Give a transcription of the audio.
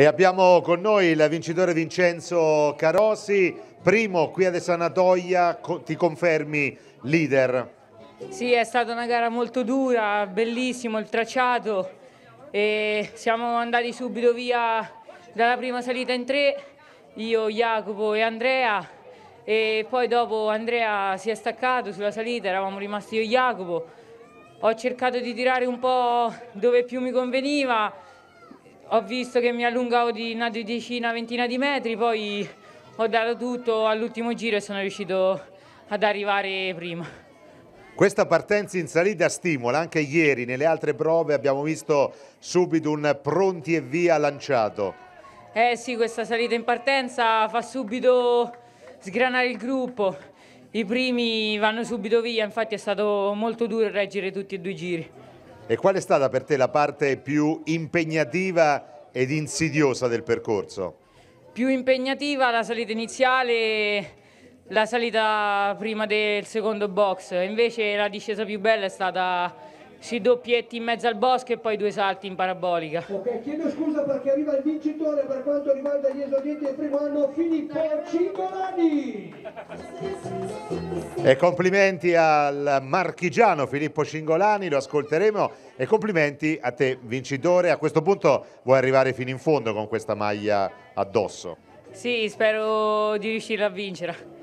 E abbiamo con noi il vincitore Vincenzo Carosi, primo qui ad Sanatoia, ti confermi leader. Sì, è stata una gara molto dura, bellissimo il tracciato, e siamo andati subito via dalla prima salita in tre, io, Jacopo e Andrea, e poi dopo Andrea si è staccato sulla salita, eravamo rimasti io e Jacopo, ho cercato di tirare un po' dove più mi conveniva, ho visto che mi allungavo di una decina, ventina di metri, poi ho dato tutto all'ultimo giro e sono riuscito ad arrivare prima. Questa partenza in salita stimola, anche ieri nelle altre prove abbiamo visto subito un pronti e via lanciato. Eh sì, questa salita in partenza fa subito sgranare il gruppo, i primi vanno subito via, infatti è stato molto duro reggere tutti e due i giri. E qual è stata per te la parte più impegnativa ed insidiosa del percorso? Più impegnativa la salita iniziale, la salita prima del secondo box, invece la discesa più bella è stata sui doppietti in mezzo al bosco e poi due salti in parabolica. Ok, chiedo scusa perché arriva il vincitore per quanto riguarda gli esordienti del primo anno, Filippo Cingolani. E complimenti al marchigiano Filippo Cingolani, lo ascolteremo e complimenti a te vincitore. A questo punto vuoi arrivare fino in fondo con questa maglia addosso? Sì, spero di riuscire a vincere.